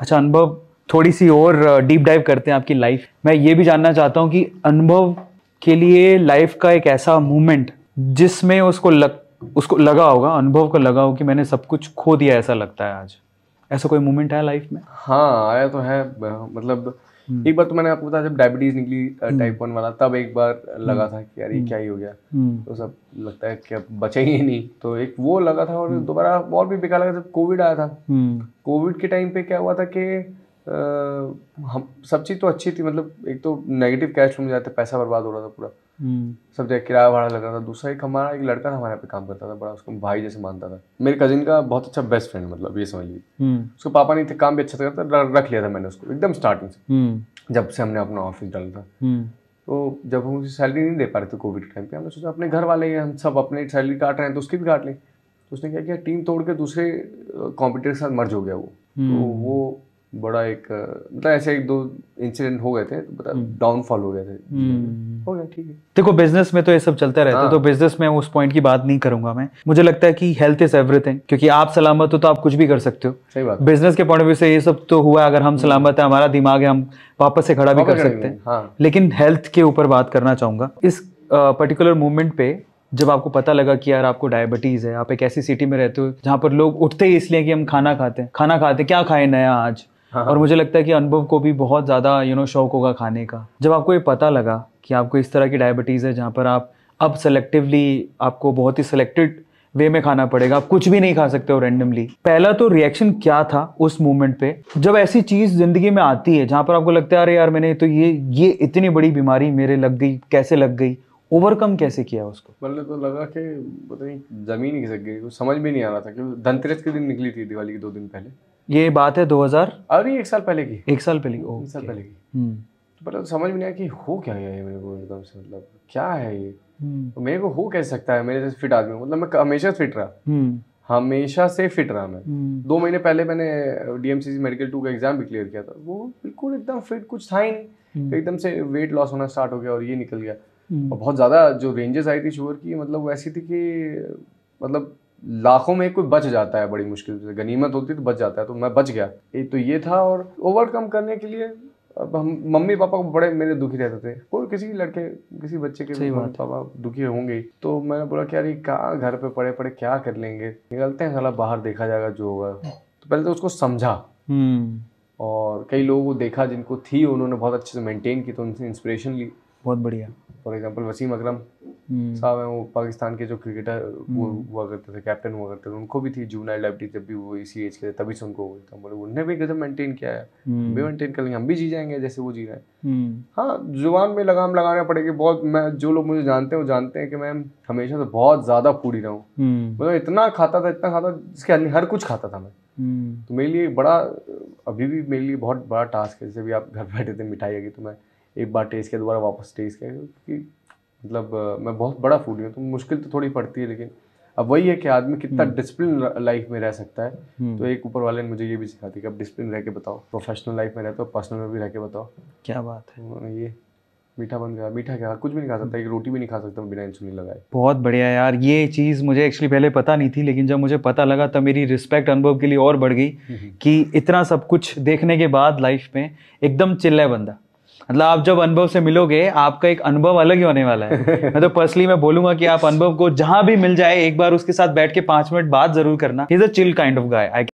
अच्छा अनुभव थोड़ी सी और डीप डाइव करते हैं आपकी लाइफ मैं ये भी जानना चाहता हूँ कि अनुभव के लिए लाइफ का एक ऐसा मोमेंट जिसमें उसको लग उसको लगा होगा अनुभव को लगा हो कि मैंने सब कुछ खो दिया ऐसा लगता है आज ऐसा कोई मोमेंट है लाइफ में हाँ आया तो है मतलब हम्म। एक बार तो मैंने आपको बताया जब डायबिटीज निकली टाइप वन हम्म। वाला तब एक बार हम्म। लगा था कि यार ये क्या ही हो गया तो सब लगता है कि अब बचे ही नहीं तो एक वो लगा था और दोबारा और भी बेकार लगा जब कोविड आया था कोविड के टाइम पे क्या हुआ था कि हम सब चीज़ तो अच्छी थी मतलब एक तो नेगेटिव कैश फ्लो में जाते पैसा बर्बाद हो रहा था पूरा हम्म। सब जगह किराया भाड़ा लग रहा था दूसरा एक हमारा एक लड़का था हमारे यहाँ पे काम करता था बड़ा उसको भाई जैसे मानता था मेरे कजिन का बहुत अच्छा बेस्ट फ्रेंड मतलब ये समझ लीजिए हम्म। उसके पापा नहीं थे काम भी अच्छा करता रख लिया था मैंने उसको एकदम स्टार्टिंग से हम्म। जब से हमने अपना ऑफिस डाला था तो जब हम उसे सैलरी नहीं दे पा रहे थे कोविड के टाइम पे हमने सोचा अपने घर वाले हैं हम सब अपने सैलरी काट रहे हैं तो उसकी भी काट लें तो उसने क्या किया टीम तोड़ के दूसरे कॉम्पिटेटर के साथ मर्ज हो गया वो तो वो बड़ा एक मतलब ऐसे एक दो इंसिडेंट हो गए थे तो डाउनफॉल मतलब हम्म। हो गए थे हम्म। हो गया ठीक है देखो बिजनेस में तो ये सब चलता रहता है हाँ। तो बिजनेस में उस पॉइंट की बात नहीं करूंगा मैं मुझे लगता है कि हेल्थ इज एवरीथिंग क्योंकि आप सलामत हो तो आप कुछ भी कर सकते हो सही बात बिजनेस के पॉइंट ऑफ व्यू से ये सब तो हुआ अगर हम हम्म। सलामत है हमारा दिमाग है हम वापस से खड़ा भी कर सकते हैं हाँ। लेकिन हेल्थ के ऊपर बात करना चाहूंगा इस पर्टिकुलर मूवमेंट पे जब आपको पता लगा कि यार आपको डायबिटीज़ है आप एक ऐसी सिटी में रहते हो जहाँ पर लोग उठते ही इसलिए कि हम खाना खाते हैं खाना खाते क्या खाए नया आज हाँ। और मुझे लगता है कि अनुभव को भी बहुत ज़्यादा यू नो शौक होगा खाने का जब आपको ये पता लगा कि आपको इस तरह की डायबिटीज़ है जहाँ पर आप अब सेलेक्टिवली आपको बहुत ही सिलेक्टेड वे में खाना पड़ेगा आप कुछ भी नहीं खा सकते हो रैंडमली पहला तो रिएक्शन क्या था उस मोमेंट पे जब ऐसी चीज जिंदगी में आती है जहां पर आपको लगता है अरे यार मैंने तो ये ये इतनी बड़ी बीमारी मेरे लग गई कैसे लग गई ओवरकम कैसे किया उसको पहले मतलब तो लगा कि पता नहीं जमीन ही खिसक गई कुछ समझ में नहीं आ रहा था क्योंकि धनतेरस के दिन निकली थी दिवाली के दो दिन पहले ये बात है 2000 अरे एक साल पहले की एक साल पहले की एक साल पहले की हम्म। तो मतलब समझ में नहीं आया कि हो क्या गया ये मेरे को एकदम से मतलब क्या है ये हम्म। तो मेरे को हो कैसे सकता है मेरे से फिट आदमी मतलब मैं हमेशा फिट रहा हम्म। हमेशा से फिट रहा मैं दो महीने पहले मैंने डीएमसीसी मेडिकल टू का एग्जाम भी क्लियर किया था वो बिल्कुल एकदम फिट कुछ था ही नहीं एकदम से वेट लॉस होना स्टार्ट हो गया और ये निकल गया और बहुत ज़्यादा जो रेंजेस आई थी शुगर की मतलब वैसी थी कि मतलब लाखों में कोई बच जाता है बड़ी मुश्किल से गनीमत होती तो बच जाता है तो मैं बच गया ये तो ये था और ओवरकम करने के लिए अब हम मम्मी पापा को बड़े मेरे दुखी रहते थे कोई किसी लड़के किसी बच्चे के भी मम्मी पापा दुखी होंगे तो मैंने बोला कि यार ये कहाँ घर पे पड़े पड़े क्या कर लेंगे निकलते हैं साला बाहर देखा जाएगा जो होगा तो पहले तो उसको समझा हम्म। और कई लोगों को देखा जिनको थी उन्होंने बहुत अच्छे से मेंटेन की तो उनसे इंस्पिरेशन ली बहुत बढ़िया फॉर एग्जाम्पल वसीम अक्रम हम्म। साहब हैं वो पाकिस्तान के जो क्रिकेटर वो हम्म। हुआ करते थे कैप्टन हुआ करते थे उनको भी थी जूनाइल डायबिटीज जब भी वो इसी एज के थे तभी से उनको बोलता बोले उनने भी एकदम मेंटेन किया है हम हम्म। भी मेंटेन कर लेंगे हम भी जी जाएंगे जैसे वो जी रहे हैं हाँ जुबान में लगाम लगाना पड़ेगी बहुत मैं जो लोग मुझे जानते हैं वो जानते हैं कि मैं हमेशा से बहुत ज़्यादा पूरी रहा हूँ मतलब इतना खाता था इतना खाता जिसके हर कुछ खाता था मैं तो मेरे लिए बड़ा अभी भी मेरे लिए बहुत बड़ा टास्क है जैसे भी आप घर बैठे थे मिठाई की तो मैं एक बार टेस्ट किया दोबारा वापस टेस्ट किया क्योंकि मतलब मैं बहुत बड़ा फूडी हूँ तो मुश्किल तो थोड़ी पड़ती है लेकिन अब वही है कि आदमी कितना डिसिप्लिन हम्म। लाइफ में रह सकता है हम्म। तो एक ऊपर वाले ने मुझे ये भी सिखा दी कि अब डिसिप्लिन रह के बताओ प्रोफेशनल लाइफ में रहते हो पर्सनल में भी रह के बताओ क्या बात है हाँ, ये मीठा बन गया मीठा क्या कुछ भी नहीं खा सकता एक रोटी भी नहीं खा सकता बिना इंसुलिन लगाए बहुत बढ़िया यार ये चीज़ मुझे एक्चुअली पहले पता नहीं थी लेकिन जब मुझे पता लगा तब मेरी रिस्पेक्ट अनुभव के लिए और बढ़ गई हम्म। कि इतना सब कुछ देखने के बाद लाइफ में एकदम चिल्ला बंदा मतलब आप जब अनुभव से मिलोगे आपका एक अनुभव अलग ही होने वाला है मैं तो पर्सनली मैं बोलूंगा कि आप अनुभव को जहां भी मिल जाए एक बार उसके साथ बैठ के पांच मिनट बात जरूर करना is a chill kind of guy I